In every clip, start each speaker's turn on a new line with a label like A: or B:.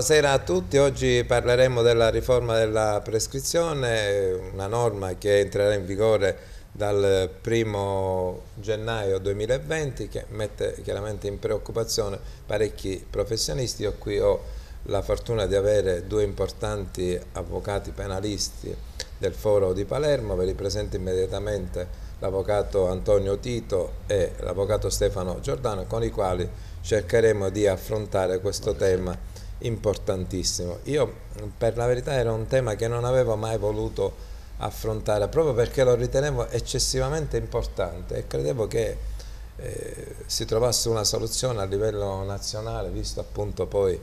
A: Buonasera a tutti, oggi parleremo della riforma della prescrizione, una norma che entrerà in vigore dal 1 gennaio 2020 che mette chiaramente in preoccupazione parecchi professionisti. Io qui ho la fortuna di avere due importanti avvocati penalisti del Foro di Palermo, ve li presento immediatamente l'avvocato Antonio Tito e l'avvocato Stefano Giordano con i quali cercheremo di affrontare questo tema importantissimo. Io per la verità era un tema che non avevo mai voluto affrontare proprio perché lo ritenevo eccessivamente importante e credevo che eh, si trovasse una soluzione a livello nazionale visto appunto poi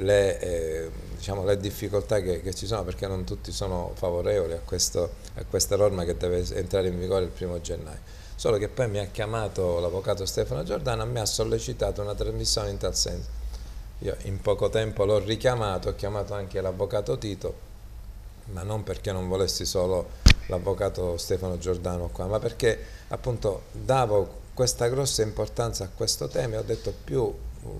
A: le, eh, diciamo, le difficoltà che, che, ci sono perché non tutti sono favorevoli a, questo, a questa norma che deve entrare in vigore il primo gennaio solo che poi mi ha chiamato l'avvocato Stefano Giordano e mi ha sollecitato una trasmissione in tal senso io in poco tempo l'ho richiamato, ho chiamato anche l'avvocato Tito, ma non perché non volessi solo l'avvocato Stefano Giordano qua, ma perché appunto davo questa grossa importanza a questo tema e ho detto più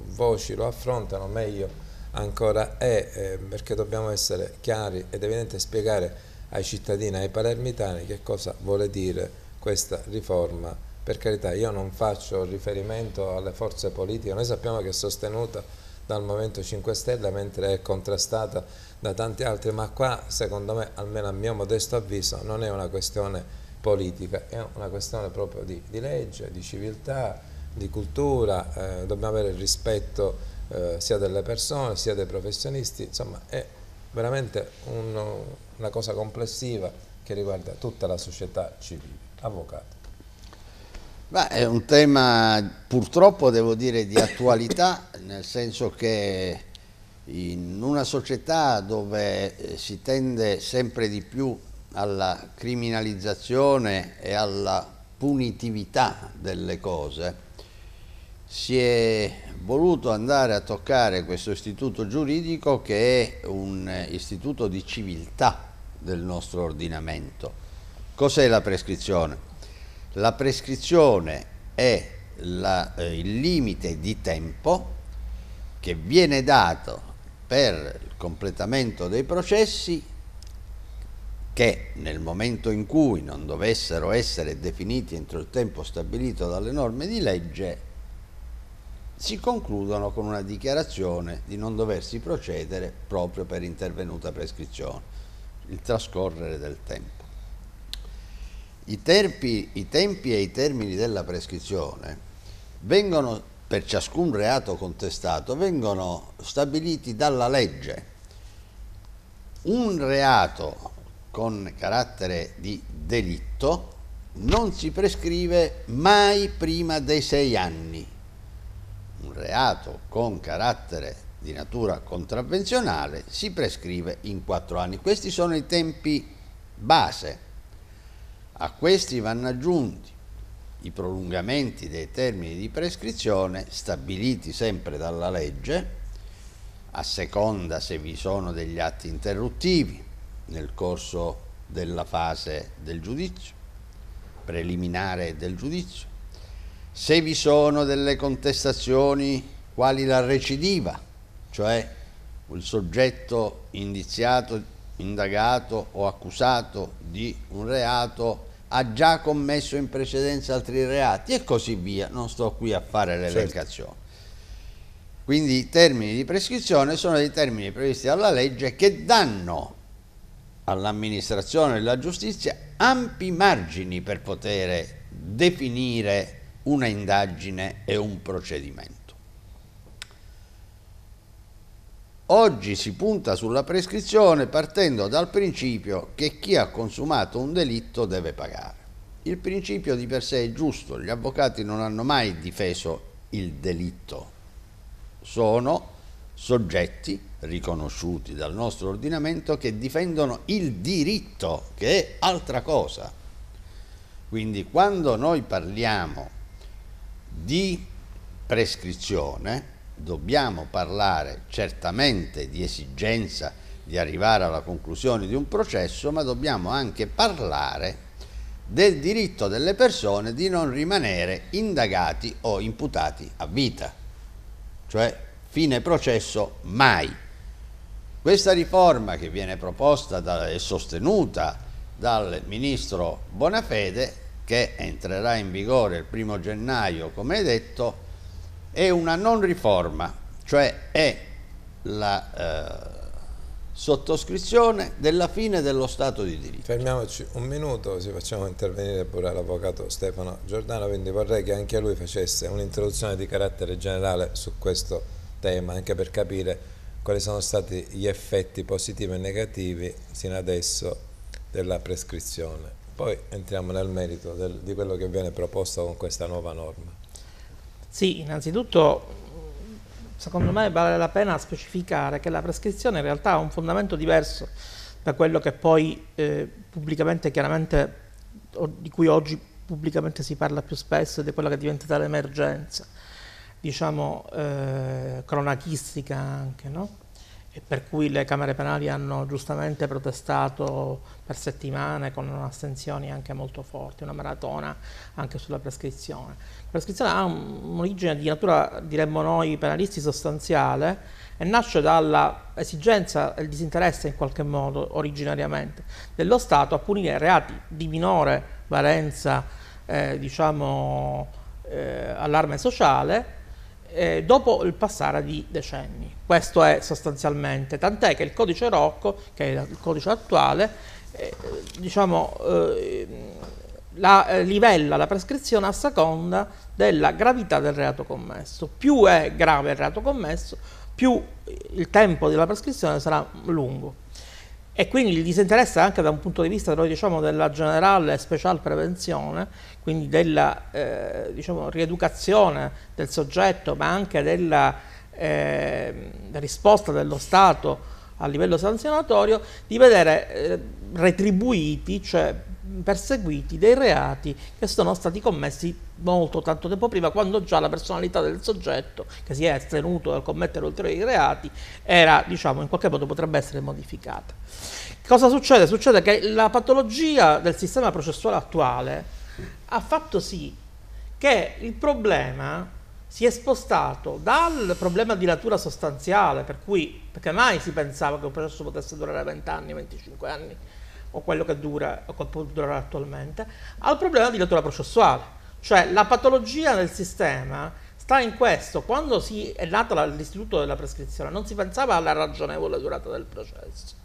A: voci lo affrontano meglio ancora è, eh, perché dobbiamo essere chiari ed evidente spiegare ai cittadini, ai palermitani che cosa vuole dire questa riforma. Per carità, io non faccio riferimento alle forze politiche, noi sappiamo che è sostenuta dal Movimento 5 Stelle mentre è contrastata da tanti altri, ma qua secondo me, almeno a mio modesto avviso, non è una questione politica, è una questione proprio di, di legge, di civiltà, di cultura, eh, dobbiamo avere il rispetto eh, sia delle persone sia dei professionisti, insomma è veramente un, una cosa complessiva che riguarda tutta la società civile. Avvocato.
B: Beh, è un tema purtroppo devo dire di attualità, nel senso che in una società dove eh, si tende sempre di più alla criminalizzazione e alla punitività delle cose, si è voluto andare a toccare questo istituto giuridico che è un eh, istituto di civiltà del nostro ordinamento. Cos'è la prescrizione? La prescrizione è la, eh, il limite di tempo che viene dato per il completamento dei processi che nel momento in cui non dovessero essere definiti entro il tempo stabilito dalle norme di legge si concludono con una dichiarazione di non doversi procedere proprio per intervenuta prescrizione, il trascorrere del tempo. I, terpi, I tempi e i termini della prescrizione vengono, per ciascun reato contestato, vengono stabiliti dalla legge. Un reato con carattere di delitto non si prescrive mai prima dei sei anni. Un reato con carattere di natura contravvenzionale si prescrive in quattro anni. Questi sono i tempi base a questi vanno aggiunti i prolungamenti dei termini di prescrizione stabiliti sempre dalla legge, a seconda se vi sono degli atti interruttivi nel corso della fase del giudizio, preliminare del giudizio, se vi sono delle contestazioni quali la recidiva, cioè il soggetto indiziato indagato o accusato di un reato ha già commesso in precedenza altri reati e così via, non sto qui a fare certo. l'elencazione. Certo. Quindi i termini di prescrizione sono dei termini previsti dalla legge che danno all'amministrazione della giustizia ampi margini per poter definire una indagine e un procedimento. Oggi si punta sulla prescrizione partendo dal principio che chi ha consumato un delitto deve pagare. Il principio di per sé è giusto, gli avvocati non hanno mai difeso il delitto, sono soggetti riconosciuti dal nostro ordinamento che difendono il diritto, che è altra cosa. Quindi quando noi parliamo di prescrizione, dobbiamo parlare certamente di esigenza di arrivare alla conclusione di un processo, ma dobbiamo anche parlare del diritto delle persone di non rimanere indagati o imputati a vita, cioè fine processo mai. Questa riforma che viene proposta da, e sostenuta dal ministro Bonafede, che entrerà in vigore il primo gennaio, come detto, è una non riforma, cioè è la... Eh, sottoscrizione della fine dello Stato di diritto. Fermiamoci
A: un minuto, così facciamo intervenire pure l'avvocato Stefano Giordano, quindi vorrei che anche lui facesse un'introduzione di carattere generale su questo tema, anche per capire quali sono stati gli effetti positivi e negativi sino adesso della prescrizione. Poi entriamo nel merito del, di quello che viene proposto con questa nuova norma.
C: Sì, innanzitutto secondo me vale la pena specificare che la prescrizione in realtà ha un fondamento diverso da quello che poi eh, pubblicamente, chiaramente, di cui oggi pubblicamente si parla più spesso ed è quella che è diventata l'emergenza, diciamo eh, cronacistica anche, no? e per cui le Camere penali hanno giustamente protestato per settimane con astensioni anche molto forti, una maratona anche sulla prescrizione. La prescrizione ha un'origine di natura, diremmo noi, penalisti sostanziale e nasce dall'esigenza e il disinteresse in qualche modo originariamente dello Stato a punire reati di minore valenza, eh, diciamo, eh, allarme sociale eh, dopo il passare di decenni. Questo è sostanzialmente, tant'è che il codice Rocco, che è il codice attuale, eh, diciamo, eh, la, eh, livella la prescrizione a seconda della gravità del reato commesso. Più è grave il reato commesso, più il tempo della prescrizione sarà lungo e quindi il disinteresse anche da un punto di vista noi diciamo, della generale e special prevenzione, quindi della eh, diciamo, rieducazione del soggetto, ma anche della eh, risposta dello Stato a livello sanzionatorio, di vedere eh, retribuiti, cioè perseguiti dei reati che sono stati commessi molto tanto tempo prima, quando già la personalità del soggetto che si è astenuto dal commettere ulteriori reati era, diciamo, in qualche modo potrebbe essere modificata. Cosa succede? Succede che la patologia del sistema processuale attuale ha fatto sì che il problema si è spostato dal problema di natura sostanziale, per cui perché mai si pensava che un processo potesse durare 20 anni, 25 anni o quello che dura o che può durare attualmente, al problema di natura processuale. Cioè la patologia del sistema sta in questo, quando si è nato l'istituto della prescrizione non si pensava alla ragionevole durata del processo.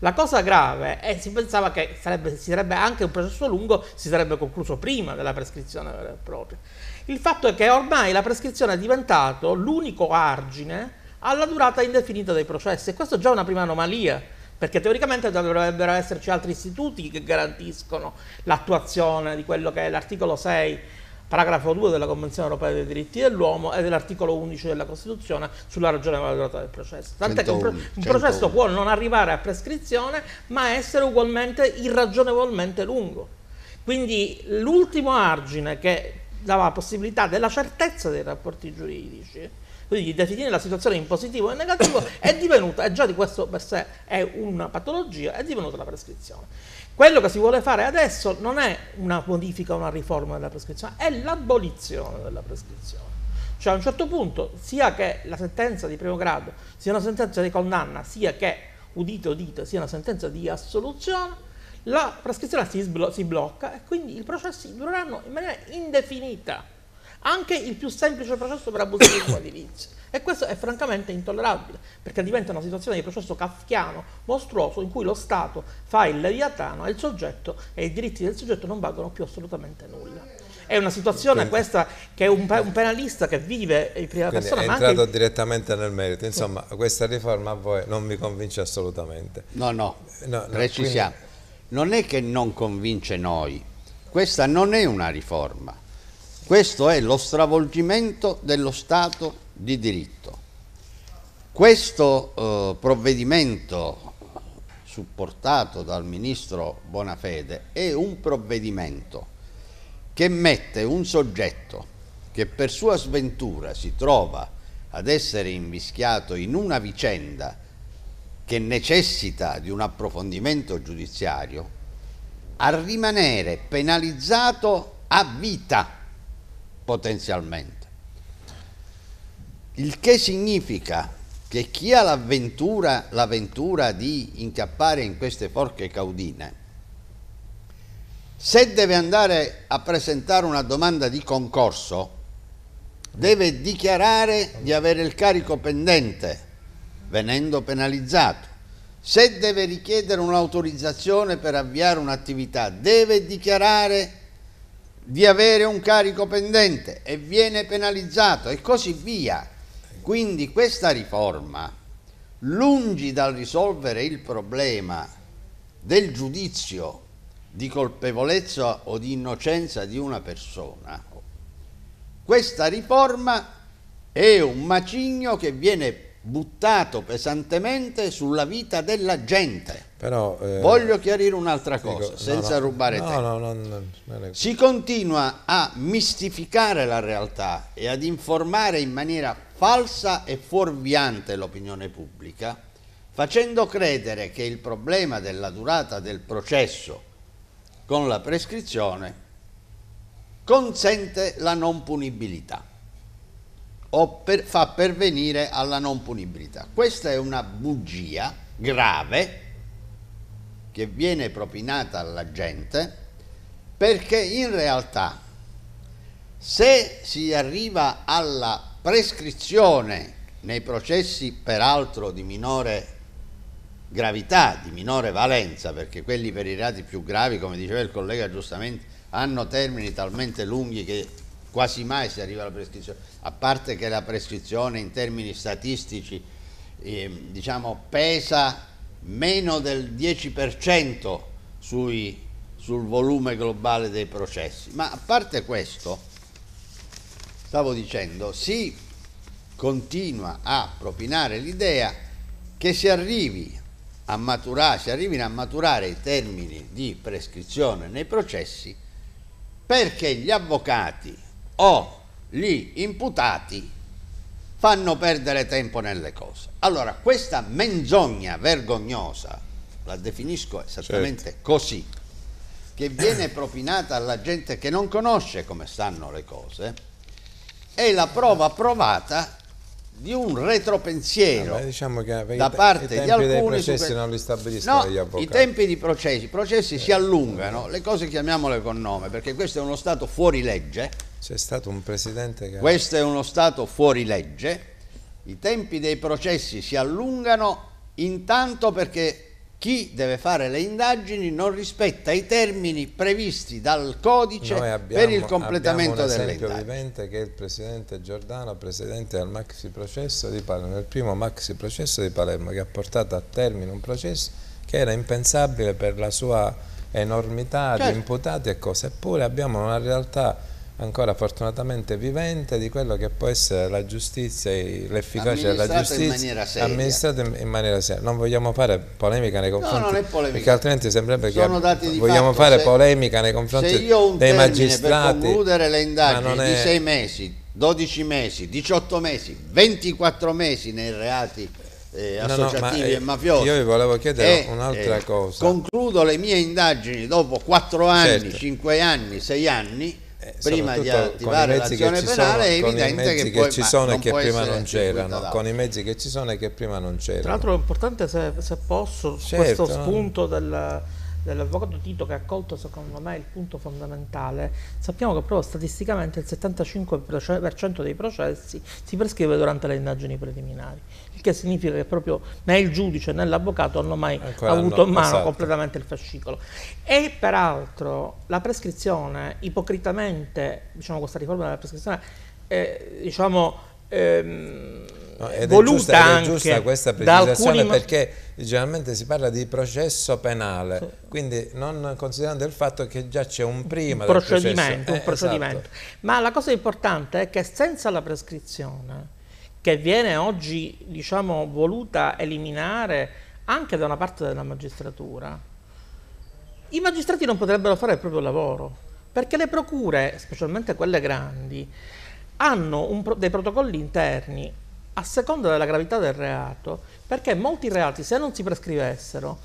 C: La cosa grave è che si pensava che sarebbe, sarebbe, anche un processo lungo, si sarebbe concluso prima della prescrizione vera e propria. Il fatto è che ormai la prescrizione è diventato l'unico argine alla durata indefinita dei processi e questa è già una prima anomalia perché teoricamente dovrebbero esserci altri istituti che garantiscono l'attuazione di quello che è l'articolo 6, paragrafo 2 della Convenzione europea dei diritti dell'uomo e dell'articolo 11 della Costituzione sulla ragionevole durata del processo. Tant'è che un, pro un processo può non arrivare a prescrizione ma essere ugualmente irragionevolmente lungo. Quindi l'ultimo argine che dava la possibilità della certezza dei rapporti giuridici quindi definire la situazione in positivo e in negativo è divenuta, è già di questo per sé è una patologia, è divenuta la prescrizione. Quello che si vuole fare adesso non è una modifica, una riforma della prescrizione, è l'abolizione della prescrizione. Cioè a un certo punto, sia che la sentenza di primo grado sia una sentenza di condanna, sia che, udite udite, sia una sentenza di assoluzione, la prescrizione si, si blocca e quindi i processi dureranno in maniera indefinita anche il più semplice processo per abuso di scuola edilizia. E questo è francamente intollerabile, perché diventa una situazione di processo kafkiano, mostruoso, in cui lo Stato fa il leviatano e il soggetto e i diritti del soggetto non valgono più assolutamente nulla è una situazione questa che un, un penalista che vive in prima persona è entrato anche...
A: direttamente nel merito insomma questa riforma a
B: voi non mi convince assolutamente no no,
C: no,
A: precisiamo
B: quindi... non è che non convince noi questa non è una riforma questo è lo stravolgimento dello Stato di diritto. Questo eh, provvedimento supportato dal ministro Bonafede è un provvedimento che mette un soggetto che per sua sventura si trova ad essere invischiato in una vicenda che necessita di un approfondimento giudiziario a rimanere penalizzato a vita potenzialmente. Il che significa che chi ha l'avventura, l'avventura di incappare in queste forche caudine, se deve andare a presentare una domanda di concorso, deve dichiarare di avere il carico pendente, venendo penalizzato. Se deve richiedere un'autorizzazione per avviare un'attività, deve dichiarare di avere un carico pendente e viene penalizzato e così via. Quindi questa riforma, lungi dal risolvere il problema del giudizio di colpevolezza o di innocenza di una persona, questa riforma è un macigno che viene buttato pesantemente sulla vita della gente.
A: Però, eh, Voglio
B: chiarire un'altra cosa, senza no, rubare no, tempo. No, non... Si continua a mistificare la realtà e ad informare in maniera falsa e fuorviante l'opinione pubblica, facendo credere che il problema della durata del processo con la prescrizione consente la non punibilità o per, fa pervenire alla non punibilità. Questa è una bugia grave che viene propinata alla gente perché in realtà se si arriva alla prescrizione nei processi peraltro di minore gravità, di minore valenza, perché quelli per i reati più gravi, come diceva il collega giustamente, hanno termini talmente lunghi che quasi mai si arriva alla prescrizione, a parte che la prescrizione in termini statistici eh, diciamo, pesa meno del 10% sui, sul volume globale dei processi. Ma a parte questo, stavo dicendo, si continua a propinare l'idea che si arrivi a maturare, si arrivino a maturare i termini di prescrizione nei processi perché gli avvocati o gli imputati fanno perdere tempo nelle cose. Allora, questa menzogna vergognosa, la definisco esattamente certo. così, che viene propinata alla gente che non conosce come stanno le cose, è la prova provata di un retropensiero ah, diciamo da parte di alcuni processi super... non li stabiliscono no, gli avvocati. I tempi di processi, i processi eh, si allungano, le cose chiamiamole con nome, perché questo è uno Stato fuori legge.
A: C'è stato un presidente che... Questo
B: è uno Stato fuori legge, i tempi dei processi si allungano intanto perché chi deve fare le indagini non rispetta i termini previsti dal codice abbiamo, per il completamento delle indagini. Abbiamo un
A: vivente che è il presidente Giordano, presidente del maxi processo di Palermo, il primo maxi processo di Palermo che ha portato a termine un processo che era impensabile per la sua enormità certo. di imputati e cose, eppure abbiamo una realtà ancora fortunatamente vivente di quello che può essere la giustizia e l'efficacia della giustizia amministrata in maniera seria. Non vogliamo fare polemica nei confronti no, non è polemica. perché altrimenti sembrerebbe che vogliamo fatto, fare se, polemica nei confronti se io un dei magistrati. Per concludere le indagini è... di 6 mesi,
B: 12 mesi, 18 mesi, 24 mesi nei reati eh, associativi no, no, ma, eh, e mafiosi. Io vi volevo chiedere e, eh, un'altra eh, cosa. Concludo le mie indagini dopo 4 anni, certo. 5 anni, 6 anni eh, prima di attivare l'azione penale sono, è evidente che, poi, che ci sono e che prima non c'erano con
A: i mezzi che ci sono e che prima non c'erano tra l'altro
B: è
C: importante se, se posso certo, questo spunto del, dell'avvocato Tito che ha colto secondo me il punto fondamentale sappiamo che proprio statisticamente il 75% dei processi si prescrive durante le indagini preliminari che significa che proprio né il giudice né l'avvocato hanno mai Ancora avuto in mano passato. completamente il fascicolo. E peraltro la prescrizione, ipocritamente, diciamo questa riforma della prescrizione, eh, diciamo... Ehm, no, ed voluta giusta, è giusta questa precisazione
A: perché generalmente si parla di processo penale, sì. quindi non considerando il fatto che già c'è un prima un procedimento, processo. Eh, un esatto. procedimento.
C: Esatto. Ma la cosa importante è che senza la prescrizione che viene oggi diciamo, voluta eliminare anche da una parte della magistratura, i magistrati non potrebbero fare il proprio lavoro, perché le procure, specialmente quelle grandi, hanno pro dei protocolli interni a seconda della gravità del reato, perché molti reati se non si prescrivessero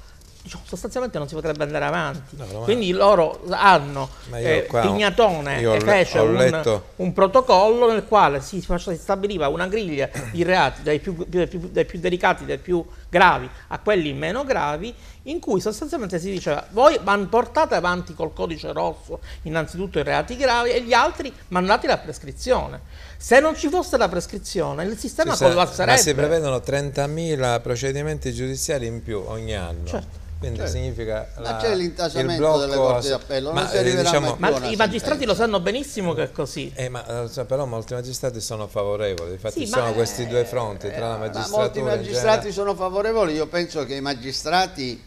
C: diciamo, sostanzialmente non si potrebbe andare avanti. No, no, Quindi loro hanno eh, Pignatone ho, fece ho un, un, protocollo nel quale si, si, stabiliva una griglia di reati dai più, più, più, dai più delicati, dai più gravi a quelli meno gravi, in cui sostanzialmente si diceva voi portate avanti col codice rosso innanzitutto i reati gravi e gli altri mandati la prescrizione. Se non ci fosse la prescrizione il sistema si collasserebbe. Ma si prevedono
A: 30.000 procedimenti giudiziari in più ogni anno. Certo quindi cioè, significa la, ma c'è l'intasamento delle corti d'appello ma, eh, diciamo, ma i magistrati lo sanno benissimo che è così eh, ma, eh, però molti magistrati sono favorevoli infatti sì, sono ma, questi due fronti tra eh, la magistratura ma molti magistrati genere...
B: sono favorevoli io penso che i magistrati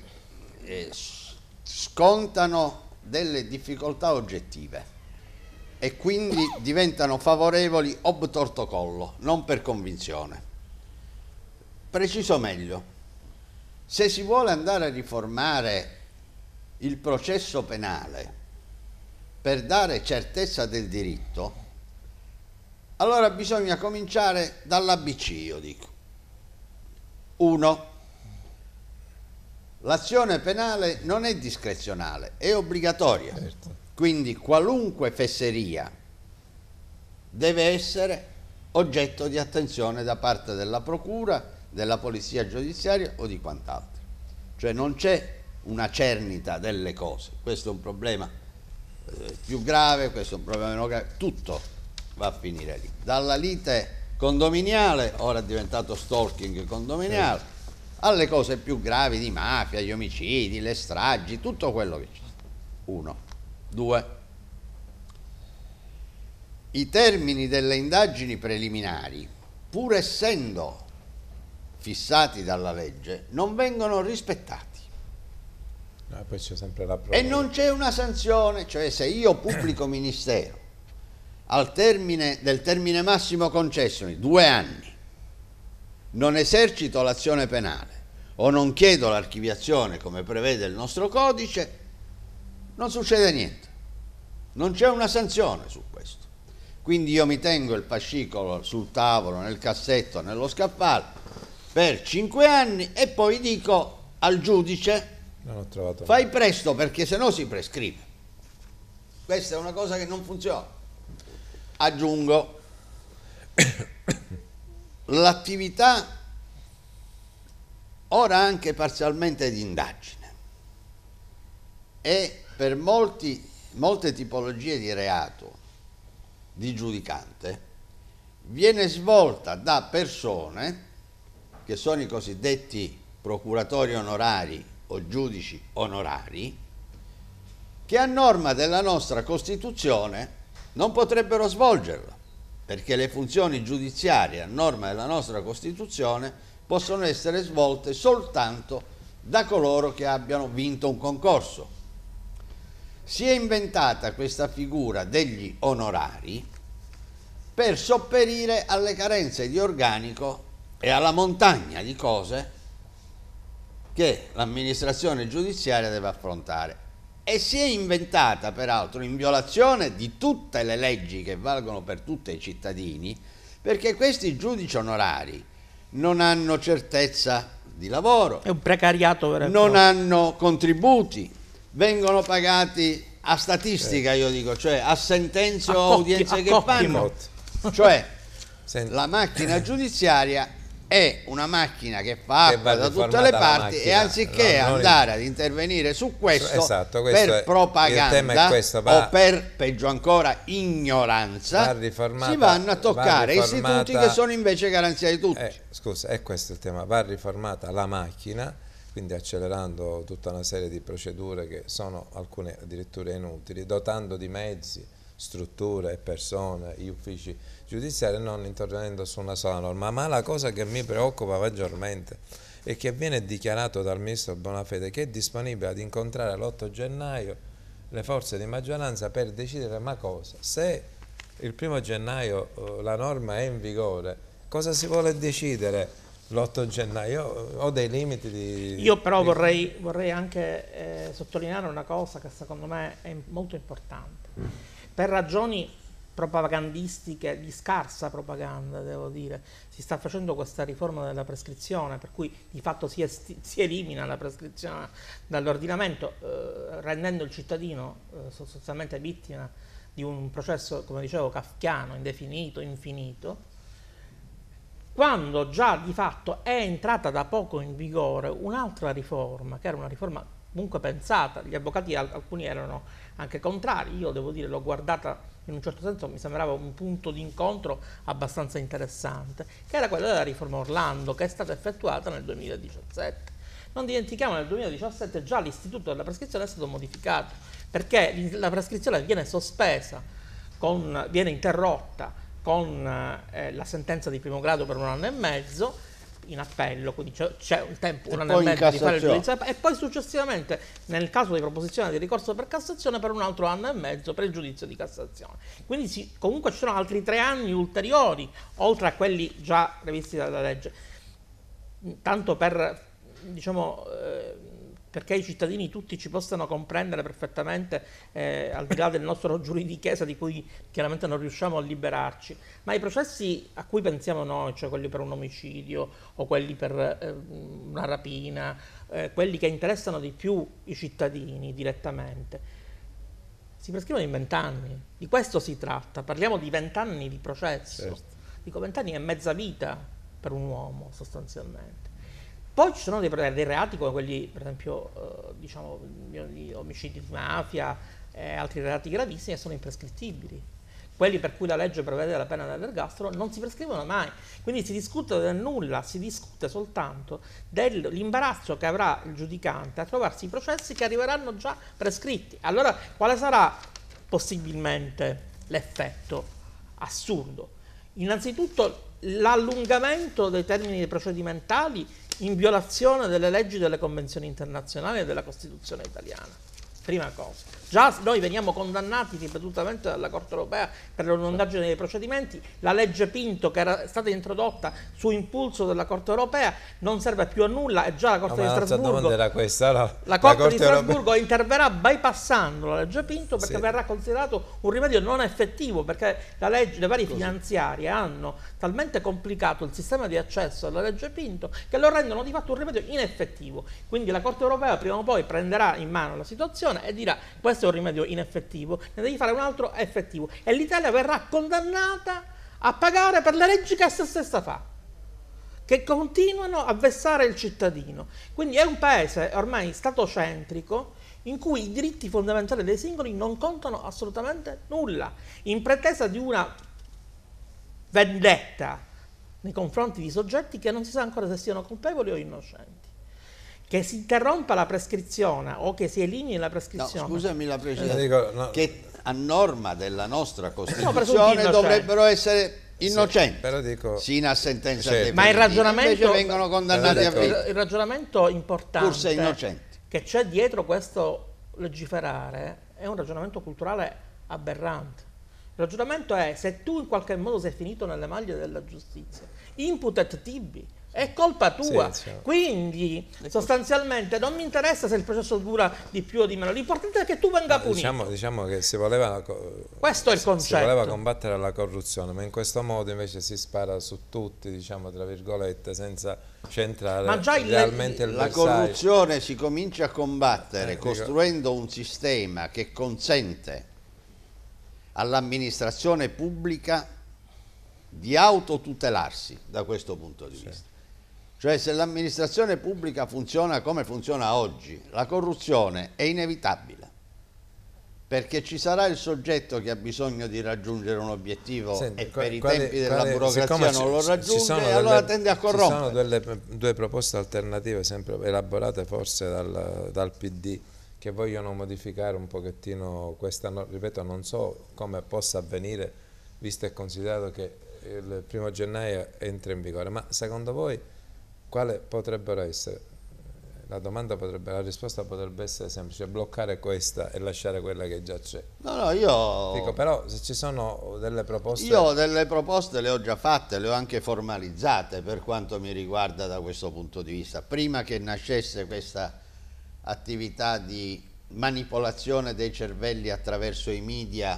B: eh, scontano delle difficoltà oggettive e quindi diventano favorevoli ob torto collo, non per convinzione. Preciso meglio, se si vuole andare a riformare il processo penale per dare certezza del diritto, allora bisogna cominciare dall'ABC, io dico. 1. L'azione penale non è discrezionale, è obbligatoria. Certo. Quindi qualunque fesseria deve essere oggetto di attenzione da parte della Procura della polizia giudiziaria o di quant'altro. Cioè non c'è una cernita delle cose, questo è un problema eh, più grave, questo è un problema meno grave, tutto va a finire lì. Dalla lite condominiale, ora è diventato stalking condominiale, alle cose più gravi di mafia, gli omicidi, le stragi, tutto quello che c'è. Uno. Due. I termini delle indagini preliminari, pur essendo fissati dalla legge non vengono rispettati. No, e, e non c'è una sanzione, cioè se io pubblico ministero al termine del termine massimo concesso, due anni, non esercito l'azione penale o non chiedo l'archiviazione come prevede il nostro codice, non succede niente. Non c'è una sanzione su questo. Quindi io mi tengo il fascicolo sul tavolo, nel cassetto, nello scaffale, per 5 anni e poi dico al giudice fai presto perché sennò si prescrive. Questa è una cosa che non funziona. Aggiungo, l'attività ora anche parzialmente di indagine e per molti, molte tipologie di reato di giudicante viene svolta da persone che sono i cosiddetti procuratori onorari o giudici onorari, che a norma della nostra Costituzione non potrebbero svolgerla, perché le funzioni giudiziarie a norma della nostra Costituzione possono essere svolte soltanto da coloro che abbiano vinto un concorso. Si è inventata questa figura degli onorari per sopperire alle carenze di organico e alla montagna di cose che l'amministrazione giudiziaria deve affrontare e si è inventata peraltro in violazione di tutte le leggi che valgono per tutti i cittadini perché questi giudici onorari non hanno certezza di lavoro è un precariato vero non hanno contributi vengono pagati a statistica eh. io dico cioè a sentenze o udienze che fanno cioè la macchina giudiziaria è una macchina che fa che da tutte le parti e anziché no, andare non... ad intervenire su questo, esatto, questo per è, propaganda questo, va, o per peggio ancora ignoranza va si vanno a toccare va istituti che sono invece garanzia di tutti. Eh,
A: scusa, è questo il tema, va riformata la macchina quindi accelerando tutta una serie di procedure che sono alcune addirittura inutili, dotando di mezzi, strutture e persone, gli uffici giudiziaria non intervenendo su una sola norma, ma la cosa che mi preoccupa maggiormente è che viene dichiarato dal Ministro Bonafede che è disponibile ad incontrare l'8 gennaio le forze di maggioranza per decidere ma cosa? Se il primo gennaio eh, la norma è in vigore, cosa si vuole decidere? l'8 gennaio, ho dei limiti di... Io però di... Vorrei,
C: vorrei, anche eh, sottolineare una cosa che secondo me è molto importante. Per ragioni propagandistiche, di scarsa propaganda, devo dire. Si sta facendo questa riforma della prescrizione, per cui di fatto si, si elimina la prescrizione dall'ordinamento, eh, rendendo il cittadino eh, sostanzialmente vittima di un processo, come dicevo, kafkiano, indefinito, infinito, quando già di fatto è entrata da poco in vigore un'altra riforma, che era una riforma comunque pensata, gli avvocati alcuni erano anche contrari. Io devo dire, l'ho guardata in un certo senso, mi sembrava un punto di incontro abbastanza interessante, che era quello della riforma Orlando, che è stata effettuata nel 2017. Non dimentichiamo, nel 2017 già l'istituto della prescrizione è stato modificato, perché la prescrizione viene sospesa, con, viene interrotta con eh, la sentenza di primo grado per un anno e mezzo, in appello, quindi c'è, un tempo, un anno e mezzo di fare il giudizio e poi successivamente nel caso di proposizione di ricorso per Cassazione per un altro anno e mezzo per il giudizio di Cassazione. Quindi sì, comunque ci sono altri tre anni ulteriori, oltre a quelli già previsti dalla legge. Tanto per, diciamo... Eh, perché i cittadini tutti ci possano comprendere perfettamente eh, al di là del nostro giuridichese di cui chiaramente non riusciamo a liberarci, ma i processi a cui pensiamo noi, cioè quelli per un omicidio o quelli per eh, una rapina, eh, quelli che interessano di più i cittadini direttamente, si prescrivono in vent'anni, di questo si tratta, parliamo di vent'anni di processo, certo. dico vent'anni è mezza vita per un uomo sostanzialmente. Poi ci sono dei, dei reati come quelli, per esempio, eh, diciamo, omicidi di mafia e eh, altri reati gravissimi che sono imprescrittibili. Quelli per cui la legge prevede la pena dell'ergastolo non si prescrivono mai. Quindi si discute del nulla, si discute soltanto dell'imbarazzo che avrà il giudicante a trovarsi i processi che arriveranno già prescritti. Allora, quale sarà possibilmente l'effetto assurdo? Innanzitutto l'allungamento dei termini procedimentali in violazione delle leggi delle convenzioni internazionali e della Costituzione italiana. Prima cosa. Già noi veniamo condannati ripetutamente dalla Corte Europea per l'ondaggine dei procedimenti, la legge Pinto che era stata introdotta su impulso della Corte Europea non serve più a nulla e già la Corte no, di Strasburgo era
A: questa, no. la, Corte, la Corte di Strasburgo
C: Europea. interverrà bypassando la legge Pinto perché sì. verrà considerato un rimedio non effettivo perché legge, le varie Così. finanziarie hanno talmente complicato il sistema di accesso alla legge Pinto che lo rendono di fatto un rimedio ineffettivo. Quindi la Corte Europea prima o poi prenderà in mano la situazione e dirà questo è un rimedio ineffettivo, ne devi fare un altro effettivo. E l'Italia verrà condannata a pagare per le leggi che a se stessa fa che continuano a vessare il cittadino. Quindi è un paese ormai statocentrico in cui i diritti fondamentali dei singoli non contano assolutamente nulla, in pretesa di una vendetta nei confronti di soggetti che non si sa ancora se siano colpevoli o innocenti che si interrompa la prescrizione o che si elimini la prescrizione. No, scusami la precisione, eh,
B: che a norma della nostra Costituzione dovrebbero essere innocenti, sì, però dico, sino a sentenza sì. ma il ragionamento, invece vengono condannati dico, a ecco, vita. Il ragionamento
C: importante che c'è dietro questo legiferare è un ragionamento culturale aberrante. Il ragionamento è se tu in qualche modo sei finito nelle maglie della giustizia, imputat tibi, è colpa tua. Sì, certo. Quindi sostanzialmente non mi interessa se il processo dura di più o di meno, l'importante è che tu venga punito. Diciamo,
A: diciamo che si voleva, Questo
C: è il concetto. Si voleva
A: combattere la corruzione, ma in questo modo invece si spara su tutti, diciamo tra virgolette, senza centrare ma già il, realmente il, il La bersaglio.
B: corruzione si comincia a combattere eh, costruendo dico... un sistema che consente all'amministrazione pubblica di autotutelarsi da questo punto di sì. vista. Cioè se l'amministrazione pubblica funziona come funziona oggi, la corruzione è inevitabile perché ci sarà il soggetto che ha bisogno di raggiungere un obiettivo Senti, e per i tempi della quale, burocrazia non lo raggiunge e allora delle, tende a corrompere. Ci sono delle, due proposte alternative
A: sempre elaborate forse dal, dal, PD che vogliono modificare un pochettino questa, ripeto non so come possa avvenire visto e considerato che il primo gennaio entra in vigore, ma secondo voi quale potrebbero essere? La, potrebbe, la risposta potrebbe essere semplice, bloccare questa e lasciare quella che già c'è. No, no, io... Dico, però se ci sono delle proposte... Io
B: delle proposte le ho già fatte, le ho anche formalizzate per quanto mi riguarda da questo punto di vista. Prima che nascesse questa attività di manipolazione dei cervelli attraverso i media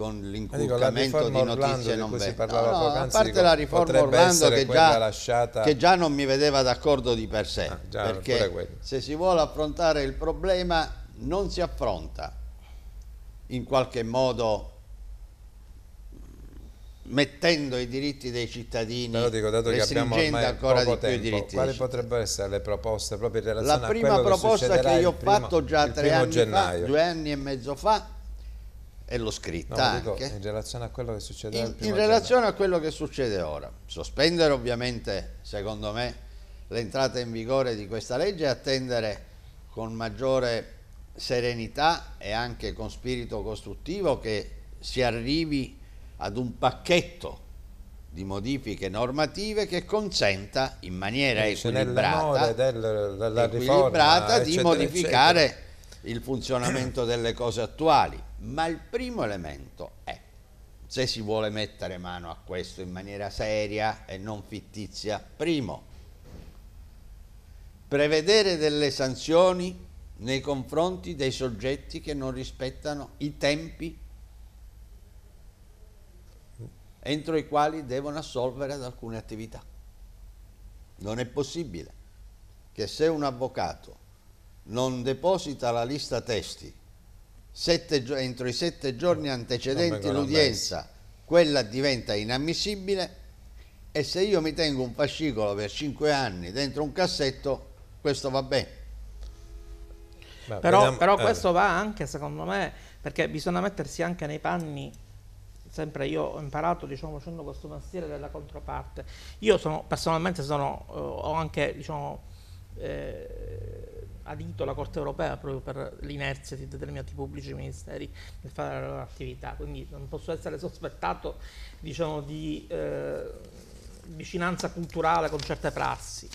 B: con l'inculcamento di notizie non vere. No, no, a parte la riforma Orlando che già, lasciata... che già, non mi vedeva d'accordo di per sé, ah, già, perché se si vuole affrontare il problema non si affronta in qualche modo mm, mettendo i diritti dei cittadini Però dico, dato che abbiamo ancora di tempo, più i diritti quali
A: potrebbero essere le proposte
B: proprio in relazione la prima proposta che, io ho fatto già tre anni gennaio. fa due anni e mezzo fa e l'ho scritta no, dico,
A: in relazione a quello che succede in, in
B: relazione a quello che succede ora sospendere ovviamente secondo me l'entrata in vigore di questa legge e attendere con maggiore serenità e anche con spirito costruttivo che si arrivi ad un pacchetto di modifiche normative che consenta in maniera equilibrata, del, della equilibrata riforma, eccetera, di modificare eccetera il funzionamento delle cose attuali, ma il primo elemento è se si vuole mettere mano a questo in maniera seria e non fittizia, primo, prevedere delle sanzioni nei confronti dei soggetti che non rispettano i tempi entro i quali devono assolvere ad alcune attività. Non è possibile che se un avvocato non deposita la lista testi sette, entro i sette giorni antecedenti l'udienza, quella diventa inammissibile e se io mi tengo un fascicolo per cinque anni dentro un cassetto, questo va bene. però, vediamo, però eh. questo
C: va anche, secondo me, perché bisogna mettersi anche nei panni sempre io ho imparato diciamo, facendo questo mestiere della controparte io sono, personalmente sono, eh, ho anche diciamo, eh, a dito la Corte europea proprio per l'inerzia di determinati pubblici ministeri nel fare la loro attività, quindi non posso essere sospettato diciamo, di eh, vicinanza culturale con certe prassi.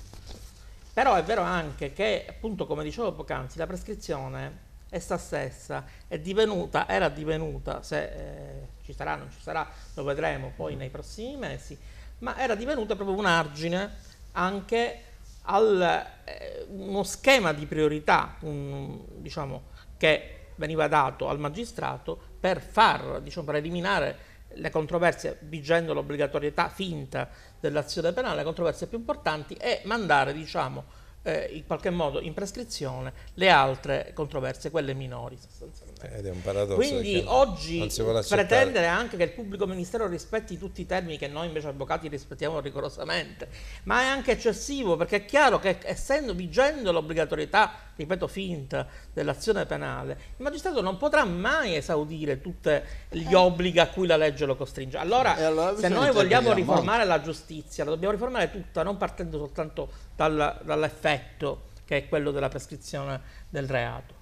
C: Però è vero anche che, appunto, come dicevo poc'anzi, la prescrizione essa stessa è divenuta, era divenuta, se eh, ci sarà o non ci sarà, lo vedremo poi nei prossimi mesi, ma era divenuta proprio un argine anche al, eh, uno schema di priorità un, diciamo, che veniva dato al magistrato per far, diciamo, per eliminare le controversie, vigendo l'obbligatorietà finta dell'azione penale, le controversie più importanti e mandare, diciamo, eh, in qualche modo in prescrizione le altre controversie, quelle minori sostanzialmente.
A: Eh, ed è un paradosso. Quindi oggi pretendere
C: anche che il pubblico ministero rispetti tutti i termini che noi invece avvocati rispettiamo rigorosamente, ma è anche eccessivo perché è chiaro che essendo vigendo l'obbligatorietà, ripeto, finta dell'azione penale, il magistrato non potrà mai esaudire tutti gli eh. obblighi a cui la legge lo costringe. Allora, eh, allora se noi vogliamo riformare la giustizia, la dobbiamo riformare tutta, non partendo soltanto dal, dall'effetto che è quello della prescrizione del reato.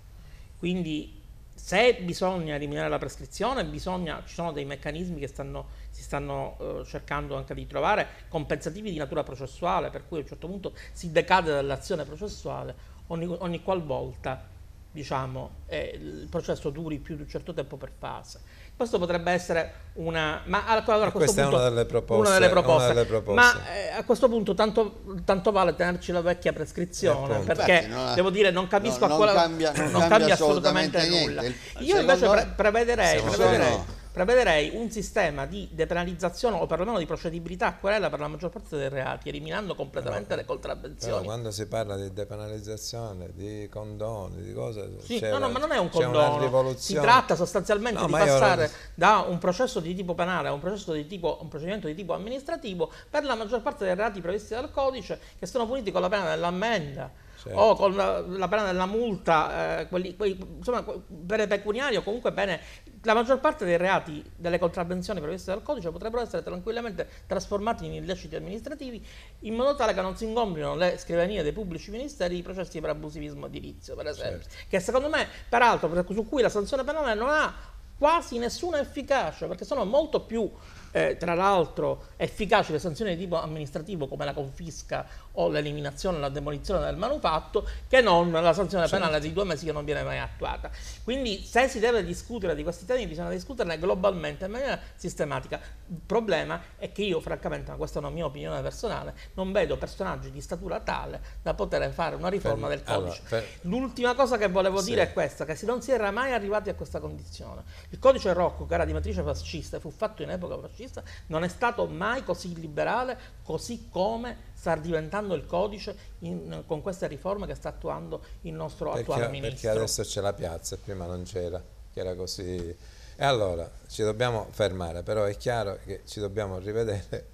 C: Quindi se bisogna eliminare la prescrizione, bisogna, ci sono dei meccanismi che stanno, si stanno eh, cercando anche di trovare, compensativi di natura processuale, per cui a un certo punto si decade dall'azione processuale ogni, ogni qualvolta diciamo, eh, il processo duri più di un certo tempo per fase. Questo potrebbe essere una... Ma allora, questa punto, è una delle proposte. Una delle proposte. Una delle proposte. Ma eh, a questo punto tanto, tanto, vale tenerci la vecchia prescrizione, eh, perché Infatti, no, eh. devo dire non capisco no, non a quale... Cambia, non, non cambia, cambia assolutamente, assolutamente niente. nulla. Cioè, Io invece pre prevederei... Prevederei, prevederei un sistema di depenalizzazione o perlomeno di procedibilità a querela per la maggior parte dei reati, eliminando completamente però, le contravvenzioni. Però
A: quando si parla di depenalizzazione, di condoni, di cose... Sì, no, no, ma non è un condono. Si tratta sostanzialmente no, di passare ora...
C: da un processo di tipo penale a un, di tipo, un procedimento di tipo amministrativo per la maggior parte dei reati previsti dal codice che sono puniti con la pena dell'ammenda. Certo. o con la, la pena della multa, eh, quelli, quelli, insomma, bene pecuniario, comunque bene la maggior parte dei reati delle contravvenzioni previste dal codice potrebbero essere tranquillamente trasformati in illeciti amministrativi in modo tale che non si ingombrino le scrivanie dei pubblici ministeri i processi per abusivismo edilizio, per esempio, certo. che secondo me, peraltro, su cui la sanzione penale non ha quasi nessuna efficacia, perché sono molto più eh, tra l'altro efficaci le sanzioni di tipo amministrativo come la confisca o l'eliminazione o la demolizione del manufatto che non la sanzione certo. penale di due mesi che non viene mai attuata. Quindi se si deve discutere di questi temi bisogna discuterne globalmente in maniera sistematica. Il problema è che io francamente, ma questa è una mia opinione personale, non vedo personaggi di statura tale da poter fare una riforma Fermi. del codice. Allora, L'ultima cosa che volevo sì. dire è questa, che non si era mai arrivati a questa condizione. Il codice Rocco, che era di matrice fascista, fu fatto in epoca fascista, antifascista, non è stato mai così liberale, così come sta diventando il codice in, con queste riforme che sta attuando il nostro perché, attuale ministro. Perché adesso
A: c'è la piazza, prima non c'era, che era così... E allora ci dobbiamo fermare, però è chiaro che ci dobbiamo rivedere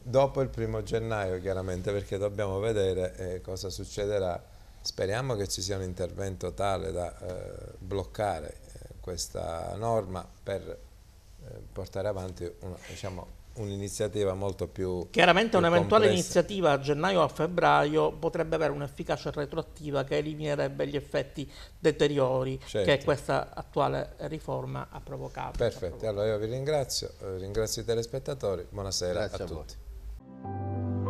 A: dopo il primo gennaio chiaramente perché dobbiamo vedere eh, cosa succederà. Speriamo che ci sia un intervento tale da eh, bloccare eh, questa norma per eh, portare avanti una, diciamo, un'iniziativa molto più Chiaramente un'eventuale
C: iniziativa a gennaio o a febbraio potrebbe avere un'efficacia retroattiva che eliminerebbe gli effetti deteriori certo. che questa attuale riforma ha provocato.
A: Perfetto, ha provocato. allora io vi ringrazio, eh, ringrazio i telespettatori, buonasera Grazie a, a tutti.